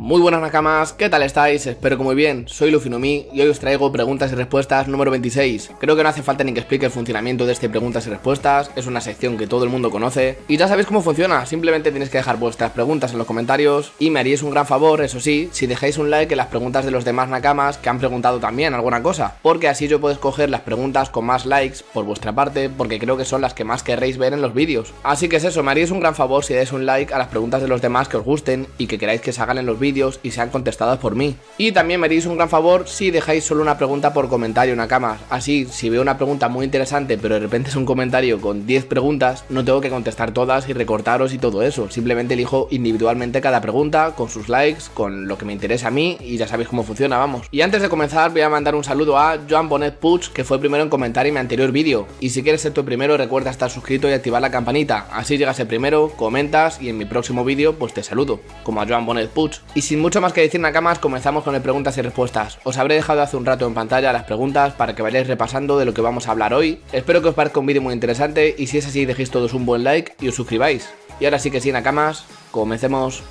Muy buenas nakamas, ¿qué tal estáis? Espero que muy bien, soy Lufinomi y hoy os traigo preguntas y respuestas número 26. Creo que no hace falta ni que explique el funcionamiento de este preguntas y respuestas, es una sección que todo el mundo conoce y ya sabéis cómo funciona, simplemente tenéis que dejar vuestras preguntas en los comentarios y me haríais un gran favor, eso sí, si dejáis un like en las preguntas de los demás nakamas que han preguntado también alguna cosa, porque así yo puedo escoger las preguntas con más likes por vuestra parte, porque creo que son las que más querréis ver en los vídeos. Así que es eso, me haríais un gran favor si dais un like a las preguntas de los demás que os gusten y que queráis que se hagan en los vídeos y sean contestadas por mí. Y también me haréis un gran favor si dejáis solo una pregunta por comentario, cama Así, si veo una pregunta muy interesante, pero de repente es un comentario con 10 preguntas, no tengo que contestar todas y recortaros y todo eso. Simplemente elijo individualmente cada pregunta, con sus likes, con lo que me interesa a mí y ya sabéis cómo funciona, vamos. Y antes de comenzar, voy a mandar un saludo a Joan Bonet Puch que fue primero en comentar en mi anterior vídeo. Y si quieres ser tu primero, recuerda estar suscrito y activar la campanita. Así llegas el primero, comentas y en mi próximo vídeo, pues te saludo, como a Joan Bonet Puch y sin mucho más que decir Nakamas, comenzamos con el preguntas y respuestas. Os habré dejado hace un rato en pantalla las preguntas para que vayáis repasando de lo que vamos a hablar hoy. Espero que os parezca un vídeo muy interesante y si es así dejéis todos un buen like y os suscribáis. Y ahora sí que sí Nakamas, comencemos.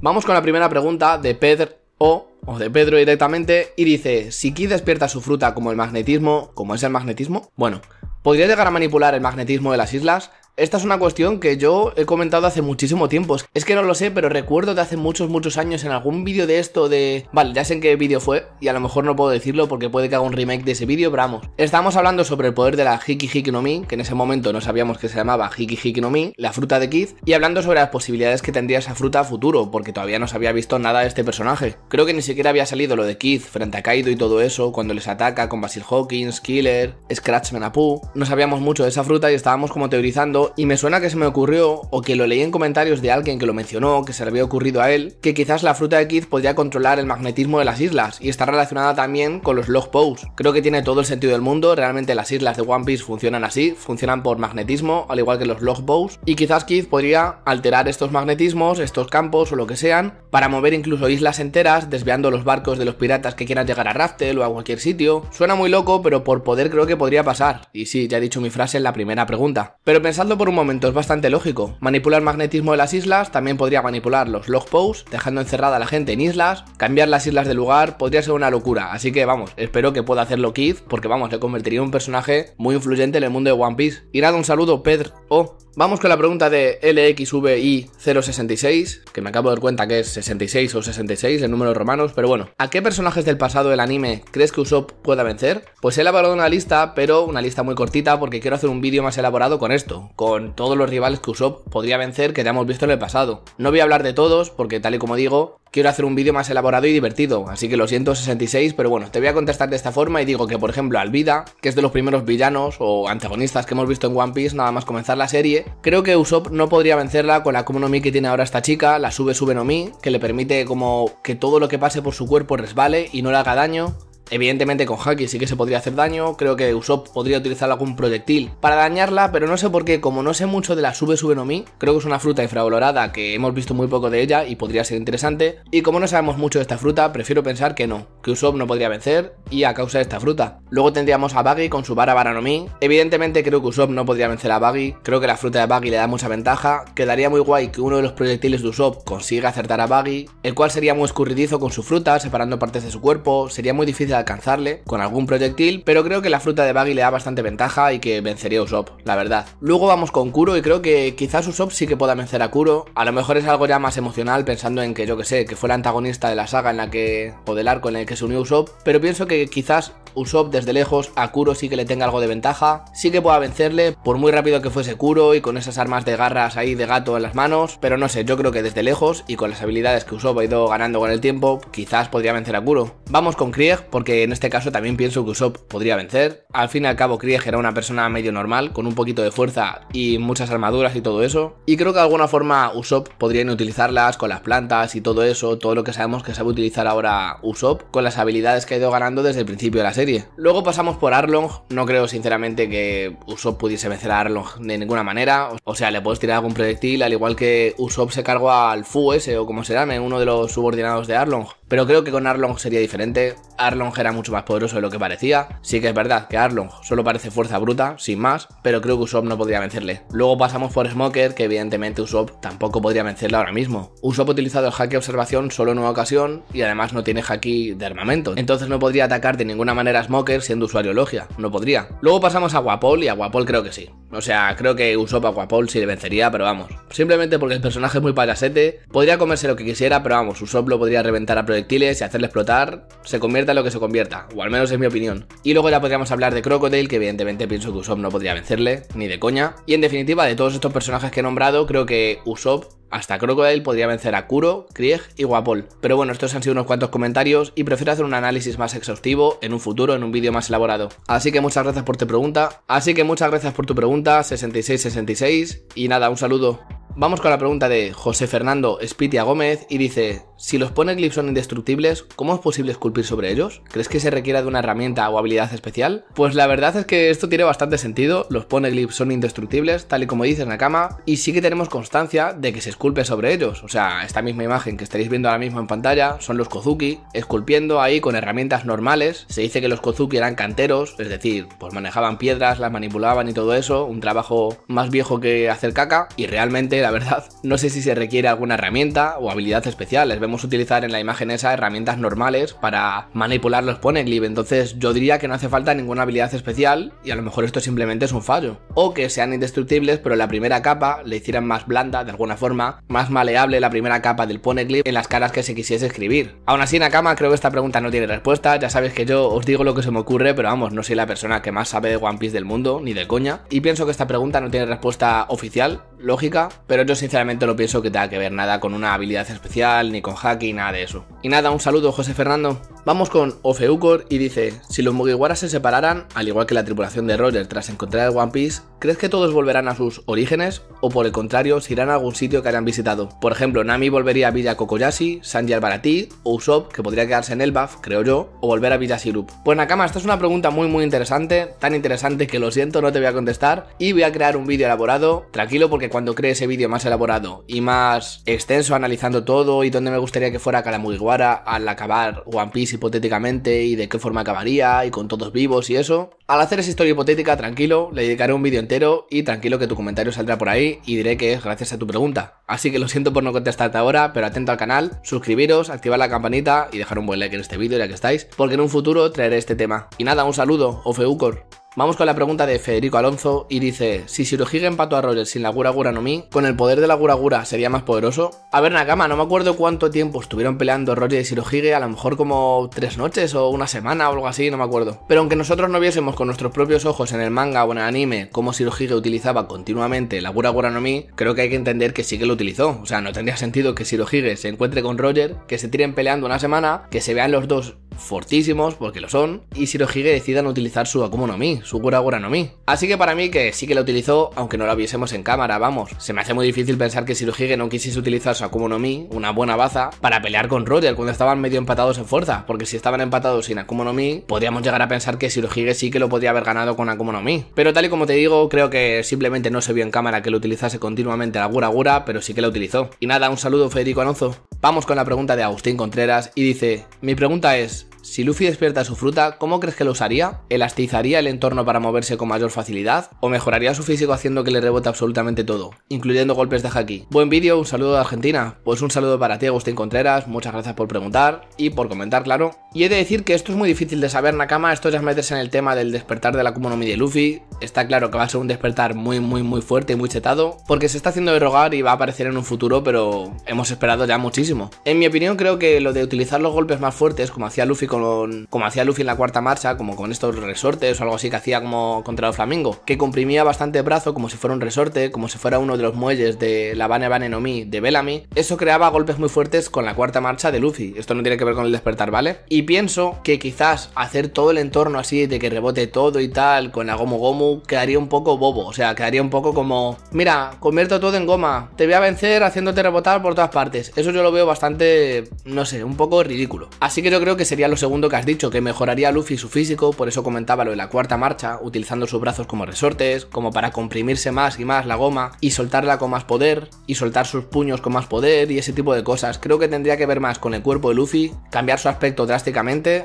Vamos con la primera pregunta de Pedro O de Pedro directamente y dice, si Ki despierta su fruta como el magnetismo, como es el magnetismo, bueno, ¿podría llegar a manipular el magnetismo de las islas? Esta es una cuestión que yo he comentado hace muchísimo tiempo. Es que no lo sé, pero recuerdo de hace muchos, muchos años en algún vídeo de esto de... Vale, ya sé en qué vídeo fue y a lo mejor no puedo decirlo porque puede que haga un remake de ese vídeo, pero vamos. Estábamos hablando sobre el poder de la Hiki Hiki no Mi, que en ese momento no sabíamos que se llamaba Hiki Hiki no Mi, la fruta de Keith, y hablando sobre las posibilidades que tendría esa fruta a futuro, porque todavía no se había visto nada de este personaje. Creo que ni siquiera había salido lo de Keith frente a Kaido y todo eso, cuando les ataca con Basil Hawkins, Killer, Scratchman Apu. No sabíamos mucho de esa fruta y estábamos como teorizando y me suena que se me ocurrió o que lo leí en comentarios de alguien que lo mencionó, que se le había ocurrido a él, que quizás la fruta de Keith podría controlar el magnetismo de las islas y está relacionada también con los log posts. Creo que tiene todo el sentido del mundo, realmente las islas de One Piece funcionan así, funcionan por magnetismo, al igual que los log posts, y quizás Keith podría alterar estos magnetismos, estos campos o lo que sean, para mover incluso islas enteras, desviando los barcos de los piratas que quieran llegar a Raftel o a cualquier sitio. Suena muy loco, pero por poder creo que podría pasar. Y sí, ya he dicho mi frase en la primera pregunta. Pero pensando, por un momento, es bastante lógico. Manipular magnetismo de las islas, también podría manipular los log posts, dejando encerrada a la gente en islas, cambiar las islas de lugar, podría ser una locura. Así que vamos, espero que pueda hacerlo Keith, porque vamos, le convertiría en un personaje muy influyente en el mundo de One Piece. Y nada, un saludo, Pedro. Oh, vamos con la pregunta de LXVI066, que me acabo de dar cuenta que es 66 o 66 en números romanos, pero bueno. ¿A qué personajes del pasado del anime crees que Usopp pueda vencer? Pues he elaborado una lista, pero una lista muy cortita, porque quiero hacer un vídeo más elaborado con esto, con con todos los rivales que Usopp podría vencer que ya hemos visto en el pasado. No voy a hablar de todos porque tal y como digo, quiero hacer un vídeo más elaborado y divertido, así que lo siento 66, pero bueno, te voy a contestar de esta forma y digo que por ejemplo Alvida, que es de los primeros villanos o antagonistas que hemos visto en One Piece nada más comenzar la serie, creo que Usopp no podría vencerla con la como no Mi que tiene ahora esta chica, la Sube Sube no Mi, que le permite como que todo lo que pase por su cuerpo resbale y no le haga daño, Evidentemente con Haki sí que se podría hacer daño, creo que Usopp podría utilizar algún proyectil para dañarla, pero no sé por qué, como no sé mucho de la Sube Sube no Mi, creo que es una fruta infraolorada que hemos visto muy poco de ella y podría ser interesante, y como no sabemos mucho de esta fruta, prefiero pensar que no, que Usopp no podría vencer y a causa de esta fruta. Luego tendríamos a Baggy con su vara Mi evidentemente creo que Usopp no podría vencer a Baggy, creo que la fruta de Baggy le da mucha ventaja, quedaría muy guay que uno de los proyectiles de Usopp consiga acertar a Baggy, el cual sería muy escurridizo con su fruta, separando partes de su cuerpo, sería muy difícil alcanzarle con algún proyectil, pero creo que la fruta de Baggy le da bastante ventaja y que vencería a Usopp, la verdad. Luego vamos con Kuro y creo que quizás Usopp sí que pueda vencer a Kuro. A lo mejor es algo ya más emocional pensando en que yo que sé, que fue el antagonista de la saga en la que o del arco en el que se unió Usopp, pero pienso que quizás Usopp desde lejos a Kuro sí que le tenga algo de ventaja, sí que pueda vencerle por muy rápido que fuese Kuro y con esas armas de garras ahí de gato en las manos, pero no sé, yo creo que desde lejos y con las habilidades que Usopp ha ido ganando con el tiempo, quizás podría vencer a Kuro. Vamos con Krieg porque que en este caso también pienso que Usopp podría vencer. Al fin y al cabo, Krieg era una persona medio normal, con un poquito de fuerza y muchas armaduras y todo eso. Y creo que de alguna forma Usopp podría utilizarlas con las plantas y todo eso, todo lo que sabemos que sabe utilizar ahora Usopp, con las habilidades que ha ido ganando desde el principio de la serie. Luego pasamos por Arlong, no creo sinceramente que Usopp pudiese vencer a Arlong de ninguna manera, o sea, le puedes tirar algún proyectil, al igual que Usopp se cargó al Fu ese o como se llame, uno de los subordinados de Arlong. Pero creo que con Arlong sería diferente. Arlong era mucho más poderoso de lo que parecía. Sí que es verdad que Arlong solo parece fuerza bruta, sin más, pero creo que Usopp no podría vencerle. Luego pasamos por Smoker, que evidentemente Usopp tampoco podría vencerle ahora mismo. Usopp ha utilizado el de observación solo en una ocasión y además no tiene haki de armamento, entonces no podría atacar de ninguna manera a Smoker siendo usuario logia, no podría. Luego pasamos a Wapol y a Wapol creo que sí. O sea, creo que Usopp a Guapol sí le vencería, pero vamos. Simplemente porque el personaje es muy palacete... podría comerse lo que quisiera, pero vamos, Usopp lo podría reventar a proyectiles y hacerle explotar, se convierta en lo que se convierta, o al menos es mi opinión. Y luego ya podríamos hablar de Crocodile, que evidentemente pienso que Usopp no podría vencerle, ni de coña. Y en definitiva, de todos estos personajes que he nombrado, creo que Usopp hasta Crocodile podría vencer a Kuro, Krieg y Guapol. Pero bueno, estos han sido unos cuantos comentarios y prefiero hacer un análisis más exhaustivo en un futuro, en un vídeo más elaborado. Así que muchas gracias por tu pregunta. Así que muchas gracias por tu pregunta, 6666. Y nada, un saludo. Vamos con la pregunta de José Fernando Espitia Gómez y dice, si los poneglips son indestructibles, ¿cómo es posible esculpir sobre ellos? ¿Crees que se requiera de una herramienta o habilidad especial? Pues la verdad es que esto tiene bastante sentido, los poneglips son indestructibles, tal y como dice Nakama, y sí que tenemos constancia de que se esculpe sobre ellos, o sea, esta misma imagen que estaréis viendo ahora mismo en pantalla son los Kozuki, esculpiendo ahí con herramientas normales, se dice que los Kozuki eran canteros, es decir, pues manejaban piedras, las manipulaban y todo eso, un trabajo más viejo que hacer caca, y realmente verdad. No sé si se requiere alguna herramienta o habilidad especial. Les vemos utilizar en la imagen esa herramientas normales para manipular los poneglyph. Entonces yo diría que no hace falta ninguna habilidad especial y a lo mejor esto simplemente es un fallo. O que sean indestructibles pero la primera capa le hicieran más blanda de alguna forma, más maleable la primera capa del clip en las caras que se quisiese escribir. Aún así Nakama creo que esta pregunta no tiene respuesta. Ya sabéis que yo os digo lo que se me ocurre pero vamos, no soy la persona que más sabe de One Piece del mundo ni de coña. Y pienso que esta pregunta no tiene respuesta oficial, lógica, pero yo sinceramente no pienso que tenga que ver nada con una habilidad especial, ni con hacking, nada de eso. Y nada, un saludo José Fernando. Vamos con Ofeukor y dice, si los Mugiwara se separaran, al igual que la tripulación de Roger tras encontrar el One Piece, ¿crees que todos volverán a sus orígenes? ¿O por el contrario, se irán a algún sitio que hayan visitado? Por ejemplo, Nami volvería a Villa Kokoyashi, Sanji al Baratí, o Usopp, que podría quedarse en Elbaf, creo yo, o volver a Villa Sirup. Pues Nakama, esta es una pregunta muy muy interesante, tan interesante que lo siento, no te voy a contestar, y voy a crear un vídeo elaborado, tranquilo porque cuando crees ese vídeo más elaborado y más extenso analizando todo y dónde me gustaría que fuera Karamugiwara al acabar One Piece hipotéticamente y de qué forma acabaría y con todos vivos y eso. Al hacer esa historia hipotética, tranquilo, le dedicaré un vídeo entero y tranquilo que tu comentario saldrá por ahí y diré que es gracias a tu pregunta. Así que lo siento por no contestarte ahora, pero atento al canal, suscribiros, activar la campanita y dejar un buen like en este vídeo ya que estáis, porque en un futuro traeré este tema. Y nada, un saludo, Ofeucor. Vamos con la pregunta de Federico Alonso y dice: Si Shirohige empató a Roger sin la Gura Gura no Mi, ¿con el poder de la Gura Gura sería más poderoso? A ver, Nakama, no me acuerdo cuánto tiempo estuvieron peleando Roger y Shirohige, a lo mejor como tres noches o una semana o algo así, no me acuerdo. Pero aunque nosotros no viésemos con nuestros propios ojos en el manga o en el anime cómo Shirohige utilizaba continuamente la Gura Gura no Mi, creo que hay que entender que sí que lo utilizó. O sea, no tendría sentido que Shirohige se encuentre con Roger, que se tiren peleando una semana, que se vean los dos fortísimos, porque lo son, y Shirohige decidan utilizar su Akumonomi, no Mi, su Gura no Mi. Así que para mí que sí que la utilizó, aunque no la viésemos en cámara, vamos. Se me hace muy difícil pensar que Shirohige no quisiese utilizar su Akumonomi, una buena baza, para pelear con Roger cuando estaban medio empatados en fuerza, porque si estaban empatados sin Akumonomi Mi, podríamos llegar a pensar que Shirohige sí que lo podía haber ganado con Akumonomi. Pero tal y como te digo, creo que simplemente no se vio en cámara que lo utilizase continuamente la Gura pero sí que la utilizó. Y nada, un saludo Federico Alonso. Vamos con la pregunta de Agustín Contreras y dice, mi pregunta es, si Luffy despierta su fruta, ¿cómo crees que lo usaría? ¿Elastizaría el entorno para moverse con mayor facilidad? ¿O mejoraría su físico haciendo que le rebote absolutamente todo, incluyendo golpes de haki? Buen vídeo, un saludo de Argentina. Pues un saludo para ti Agustín Contreras, muchas gracias por preguntar y por comentar, claro. Y he de decir que esto es muy difícil de saber, Nakama. Esto ya es meterse en el tema del despertar de la Kumonomi de Luffy. Está claro que va a ser un despertar muy, muy, muy fuerte y muy chetado. Porque se está haciendo derrogar y va a aparecer en un futuro, pero hemos esperado ya muchísimo. En mi opinión, creo que lo de utilizar los golpes más fuertes, como hacía Luffy con. como hacía Luffy en la cuarta marcha, como con estos resortes o algo así que hacía como contra los flamingos, que comprimía bastante brazo como si fuera un resorte, como si fuera uno de los muelles de la Bane Bane no Mi de Bellamy. Eso creaba golpes muy fuertes con la cuarta marcha de Luffy. Esto no tiene que ver con el despertar, ¿vale? Y pienso que quizás hacer todo el entorno así de que rebote todo y tal con la Gomu Gomu quedaría un poco bobo. O sea, quedaría un poco como, mira, convierto todo en goma, te voy a vencer haciéndote rebotar por todas partes. Eso yo lo veo bastante, no sé, un poco ridículo. Así que yo creo que sería lo segundo que has dicho, que mejoraría a Luffy su físico, por eso comentaba lo de la cuarta marcha, utilizando sus brazos como resortes, como para comprimirse más y más la goma y soltarla con más poder y soltar sus puños con más poder y ese tipo de cosas. Creo que tendría que ver más con el cuerpo de Luffy, cambiar su aspecto drástico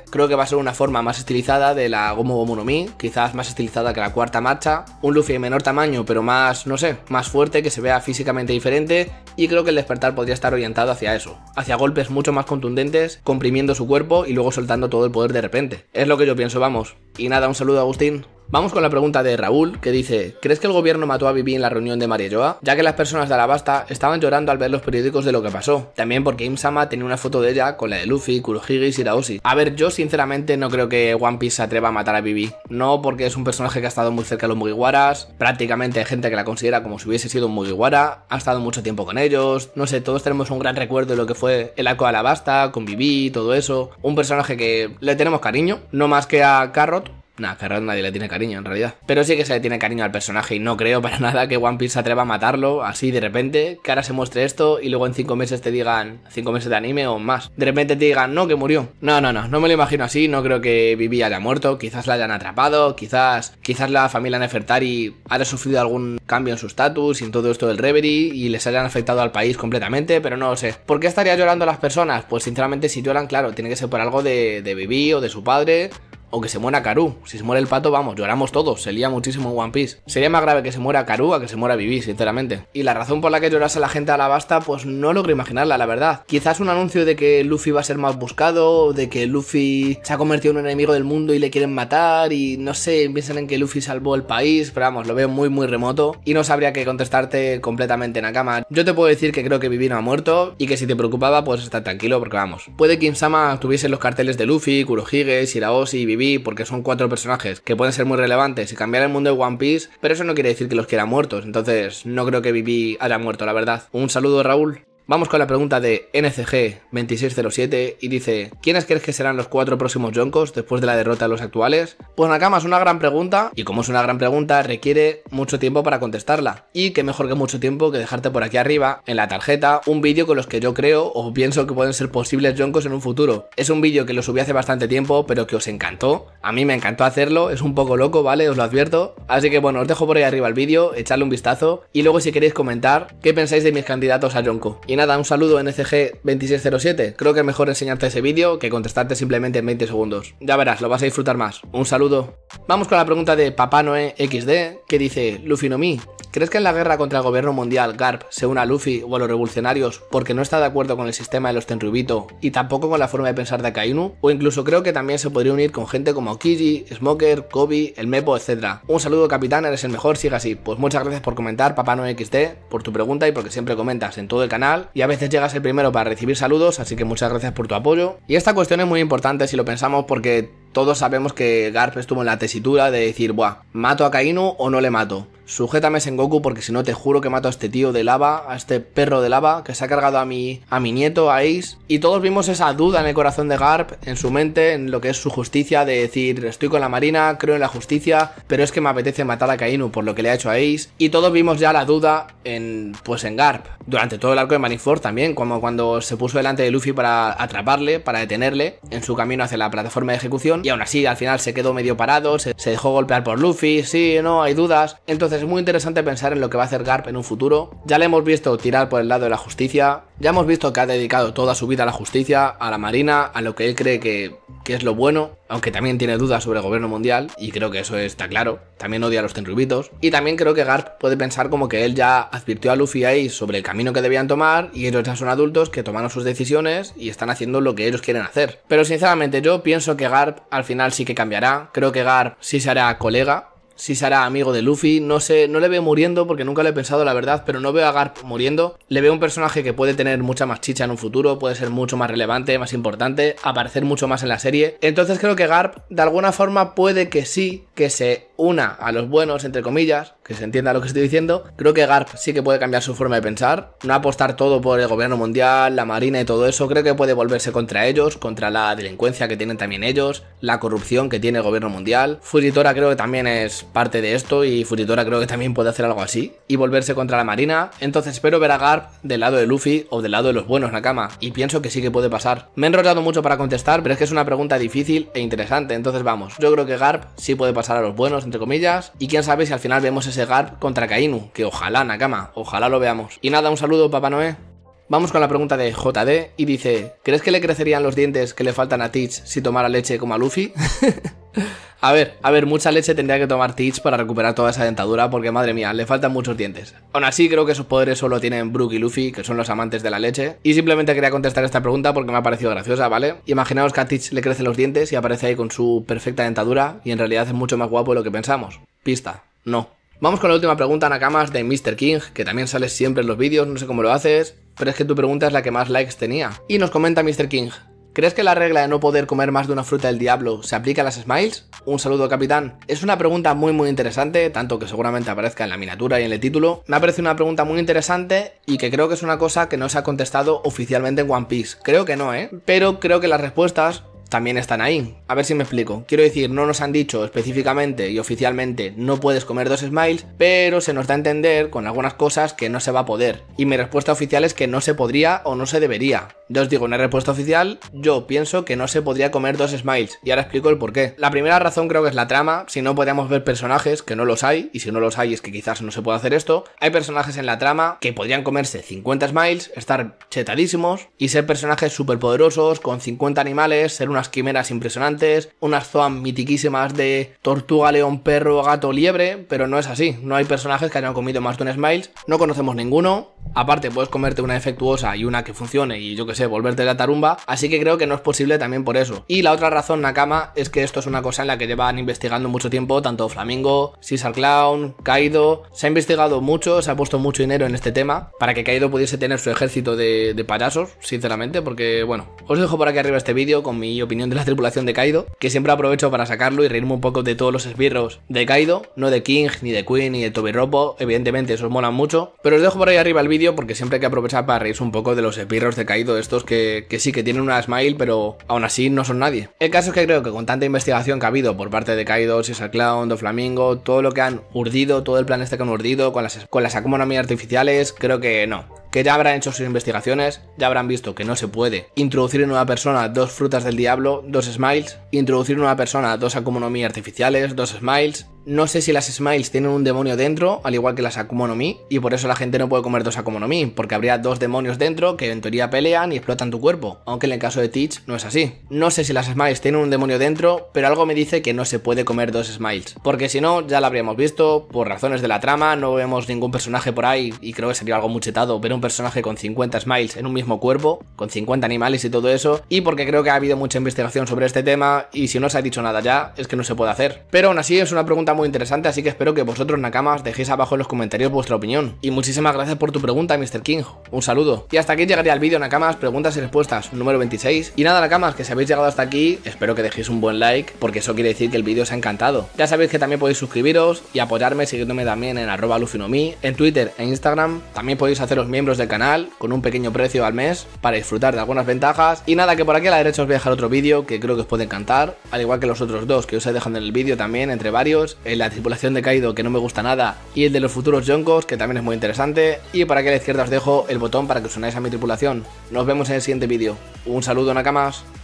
Creo que va a ser una forma más estilizada de la Gomu Gomu no Mi, quizás más estilizada que la cuarta marcha. Un Luffy de menor tamaño, pero más, no sé, más fuerte, que se vea físicamente diferente. Y creo que el despertar podría estar orientado hacia eso, hacia golpes mucho más contundentes, comprimiendo su cuerpo y luego soltando todo el poder de repente. Es lo que yo pienso, vamos. Y nada, un saludo a Agustín. Vamos con la pregunta de Raúl, que dice, ¿crees que el gobierno mató a Vivi en la reunión de Joa? Ya que las personas de Alabasta estaban llorando al ver los periódicos de lo que pasó. También porque Imsama tenía una foto de ella con la de Luffy, Kurohige y Raosi. A ver, yo sinceramente no creo que One Piece se atreva a matar a Vivi. No porque es un personaje que ha estado muy cerca de los Mugiwaras, prácticamente hay gente que la considera como si hubiese sido un Mugiwara, ha estado mucho tiempo con ellos, no sé, todos tenemos un gran recuerdo de lo que fue el arco de Alabasta, con Vivi, todo eso. Un personaje que le tenemos cariño, no más que a Carrot, Nada, Carrot nadie le tiene cariño en realidad. Pero sí que se le tiene cariño al personaje y no creo para nada que One Piece se atreva a matarlo así de repente, que ahora se muestre esto y luego en cinco meses te digan Cinco meses de anime o más. De repente te digan, no, que murió. No, no, no, no me lo imagino así, no creo que Vivi haya muerto, quizás la hayan atrapado, quizás, quizás la familia Nefertari haya sufrido algún cambio en su estatus y en todo esto del Reverie y les hayan afectado al país completamente, pero no lo sé. ¿Por qué estaría llorando a las personas? Pues sinceramente si lloran, claro, tiene que ser por algo de, de Vivi o de su padre o que se muera Karu. Si se muere el pato, vamos, lloramos todos, se lía muchísimo One Piece. Sería más grave que se muera Karu a que se muera Vivi, sinceramente. Y la razón por la que llorase la gente a la basta, pues no logro imaginarla, la verdad. Quizás un anuncio de que Luffy va a ser más buscado, de que Luffy se ha convertido en un enemigo del mundo y le quieren matar, y no sé, piensan en que Luffy salvó el país, pero vamos, lo veo muy, muy remoto. Y no sabría que contestarte completamente, en la cama. Yo te puedo decir que creo que Vivi no ha muerto, y que si te preocupaba, pues está tranquilo, porque vamos. Puede que Insama tuviese los carteles de Luffy, Kurohige, Shiraoshi y Vivi porque son cuatro personajes que pueden ser muy relevantes y cambiar el mundo de One Piece, pero eso no quiere decir que los quiera muertos. Entonces, no creo que Vivi haya muerto, la verdad. Un saludo, Raúl. Vamos con la pregunta de NCG2607 y dice: ¿Quiénes crees que serán los cuatro próximos Yonkos después de la derrota de los actuales? Pues Nakama es una gran pregunta, y como es una gran pregunta, requiere mucho tiempo para contestarla. Y que mejor que mucho tiempo que dejarte por aquí arriba, en la tarjeta, un vídeo con los que yo creo o pienso que pueden ser posibles Yonkos en un futuro. Es un vídeo que lo subí hace bastante tiempo, pero que os encantó. A mí me encantó hacerlo, es un poco loco, ¿vale? Os lo advierto. Así que bueno, os dejo por ahí arriba el vídeo, echarle un vistazo, y luego si queréis comentar qué pensáis de mis candidatos a jonko nada, un saludo NCG2607. Creo que es mejor enseñarte ese vídeo que contestarte simplemente en 20 segundos. Ya verás, lo vas a disfrutar más. Un saludo. Vamos con la pregunta de Papá Noé XD, que dice, Luffy no mi, ¿crees que en la guerra contra el gobierno mundial Garp se una a Luffy o a los revolucionarios porque no está de acuerdo con el sistema de los Tenryubito y tampoco con la forma de pensar de Akainu? O incluso creo que también se podría unir con gente como Kiji, Smoker, Kobe, el Mepo, etc. Un saludo capitán, eres el mejor, siga así. Pues muchas gracias por comentar, Papá Noé XD, por tu pregunta y porque siempre comentas en todo el canal y a veces llegas el primero para recibir saludos, así que muchas gracias por tu apoyo. Y esta cuestión es muy importante si lo pensamos porque todos sabemos que Garp estuvo en la tesitura de decir, buah, ¿mato a Kainu o no le mato? Sujétame Goku porque si no te juro que mato a este tío de lava, a este perro de lava que se ha cargado a mi, a mi nieto, a Ace. Y todos vimos esa duda en el corazón de Garp, en su mente, en lo que es su justicia de decir, estoy con la marina, creo en la justicia, pero es que me apetece matar a Kainu por lo que le ha hecho a Ace. Y todos vimos ya la duda en, pues en Garp. Durante todo el arco de Manifold también, como cuando se puso delante de Luffy para atraparle, para detenerle, en su camino hacia la plataforma de ejecución y aún así, al final se quedó medio parado, se, dejó golpear por Luffy, sí, no, hay dudas. Entonces es muy interesante pensar en lo que va a hacer Garp en un futuro. Ya le hemos visto tirar por el lado de la justicia, ya hemos visto que ha dedicado toda su vida a la justicia, a la marina, a lo que él cree que, que es lo bueno, aunque también tiene dudas sobre el gobierno mundial, y creo que eso está claro. También odia a los tenrubitos. Y también creo que Garp puede pensar como que él ya advirtió a Luffy ahí sobre el camino que debían tomar, y ellos ya son adultos que tomaron sus decisiones y están haciendo lo que ellos quieren hacer. Pero sinceramente yo pienso que Garp al final sí que cambiará. Creo que Garp sí se hará colega, sí será hará amigo de Luffy. No sé, no le veo muriendo porque nunca lo he pensado, la verdad, pero no veo a Garp muriendo. Le veo un personaje que puede tener mucha más chicha en un futuro, puede ser mucho más relevante, más importante, aparecer mucho más en la serie. Entonces creo que Garp de alguna forma puede que sí, que se una a los buenos, entre comillas, que se entienda lo que estoy diciendo, creo que GARP sí que puede cambiar su forma de pensar, no apostar todo por el gobierno mundial, la marina y todo eso, creo que puede volverse contra ellos, contra la delincuencia que tienen también ellos, la corrupción que tiene el gobierno mundial. Furitora creo que también es parte de esto y Furitora creo que también puede hacer algo así y volverse contra la marina, entonces espero ver a GARP del lado de Luffy o del lado de los buenos Nakama y pienso que sí que puede pasar. Me he enrollado mucho para contestar, pero es que es una pregunta difícil e interesante, entonces vamos, yo creo que GARP sí puede pasar a los buenos, entre comillas, y quién sabe si al final vemos ese contra Kainu, que ojalá, Nakama, ojalá lo veamos. Y nada, un saludo, Papá Noé. Vamos con la pregunta de JD y dice, ¿crees que le crecerían los dientes que le faltan a Teach si tomara leche como a Luffy? a ver, a ver, mucha leche tendría que tomar Teach para recuperar toda esa dentadura porque madre mía, le faltan muchos dientes. Aún así creo que esos poderes solo tienen Brook y Luffy, que son los amantes de la leche. Y simplemente quería contestar esta pregunta porque me ha parecido graciosa, ¿vale? Imaginaos que a Teach le crecen los dientes y aparece ahí con su perfecta dentadura y en realidad es mucho más guapo de lo que pensamos. Pista, no. Vamos con la última pregunta, Nakamas, de Mr. King, que también sale siempre en los vídeos, no sé cómo lo haces, pero es que tu pregunta es la que más likes tenía. Y nos comenta Mr. King, ¿crees que la regla de no poder comer más de una fruta del diablo se aplica a las smiles? Un saludo, capitán. Es una pregunta muy muy interesante, tanto que seguramente aparezca en la miniatura y en el título. Me ha parecido una pregunta muy interesante y que creo que es una cosa que no se ha contestado oficialmente en One Piece. Creo que no, ¿eh? Pero creo que las respuestas también están ahí. A ver si me explico. Quiero decir, no nos han dicho específicamente y oficialmente no puedes comer dos smiles, pero se nos da a entender con algunas cosas que no se va a poder. Y mi respuesta oficial es que no se podría o no se debería. Yo os digo, una respuesta oficial, yo pienso que no se podría comer dos smiles. Y ahora explico el porqué. La primera razón creo que es la trama. Si no podríamos ver personajes, que no los hay, y si no los hay es que quizás no se pueda hacer esto. Hay personajes en la trama que podrían comerse 50 smiles, estar chetadísimos y ser personajes poderosos con 50 animales, ser una quimeras impresionantes, unas zoan mitiquísimas de tortuga, león, perro, gato, liebre, pero no es así. No hay personajes que hayan comido más de un Smiles, no conocemos ninguno. Aparte, puedes comerte una defectuosa y una que funcione y yo que sé, volverte la tarumba, así que creo que no es posible también por eso. Y la otra razón, Nakama, es que esto es una cosa en la que llevan investigando mucho tiempo, tanto Flamingo, Caesar Clown, Kaido. Se ha investigado mucho, se ha puesto mucho dinero en este tema para que Kaido pudiese tener su ejército de, de payasos, sinceramente, porque bueno, os dejo por aquí arriba este vídeo con mi opinión opinión de la tripulación de Kaido, que siempre aprovecho para sacarlo y reírme un poco de todos los esbirros de Kaido, no de King, ni de Queen, ni de Tobirropo, evidentemente esos molan mucho, pero os dejo por ahí arriba el vídeo porque siempre hay que aprovechar para reírse un poco de los esbirros de Kaido, estos que, sí que tienen una smile, pero aún así no son nadie. El caso es que creo que con tanta investigación que ha habido por parte de Kaido, César Clown, Do Flamingo, todo lo que han urdido, todo el plan este que han urdido, con las, con las artificiales, creo que no que ya habrán hecho sus investigaciones, ya habrán visto que no se puede introducir en una persona dos frutas del diablo, dos smiles, introducir en una persona dos akumonomi artificiales, dos smiles, no sé si las Smiles tienen un demonio dentro, al igual que las Akumonomi Mi, y por eso la gente no puede comer dos Akumonomi Mi, porque habría dos demonios dentro que en teoría pelean y explotan tu cuerpo, aunque en el caso de Teach no es así. No sé si las Smiles tienen un demonio dentro, pero algo me dice que no se puede comer dos Smiles, porque si no, ya lo habríamos visto, por razones de la trama, no vemos ningún personaje por ahí, y creo que sería algo muy chetado ver un personaje con 50 Smiles en un mismo cuerpo, con 50 animales y todo eso, y porque creo que ha habido mucha investigación sobre este tema, y si no se ha dicho nada ya, es que no se puede hacer. Pero aún así es una pregunta muy interesante, así que espero que vosotros, Nakamas, dejéis abajo en los comentarios vuestra opinión. Y muchísimas gracias por tu pregunta, Mr. King. Un saludo. Y hasta aquí llegaría el vídeo, Nakamas, preguntas y respuestas número 26. Y nada, Nakamas, que si habéis llegado hasta aquí, espero que dejéis un buen like, porque eso quiere decir que el vídeo os ha encantado. Ya sabéis que también podéis suscribiros y apoyarme siguiéndome también en arroba lufinomi, en Twitter e Instagram. También podéis haceros miembros del canal con un pequeño precio al mes para disfrutar de algunas ventajas. Y nada, que por aquí a la derecha os voy a dejar otro vídeo que creo que os puede encantar, al igual que los otros dos que os he dejado en el vídeo también, entre varios la tripulación de Kaido, que no me gusta nada, y el de los futuros Yonkos, que también es muy interesante. Y para aquí a la izquierda os dejo el botón para que os unáis a mi tripulación. Nos vemos en el siguiente vídeo. Un saludo, Nakamas.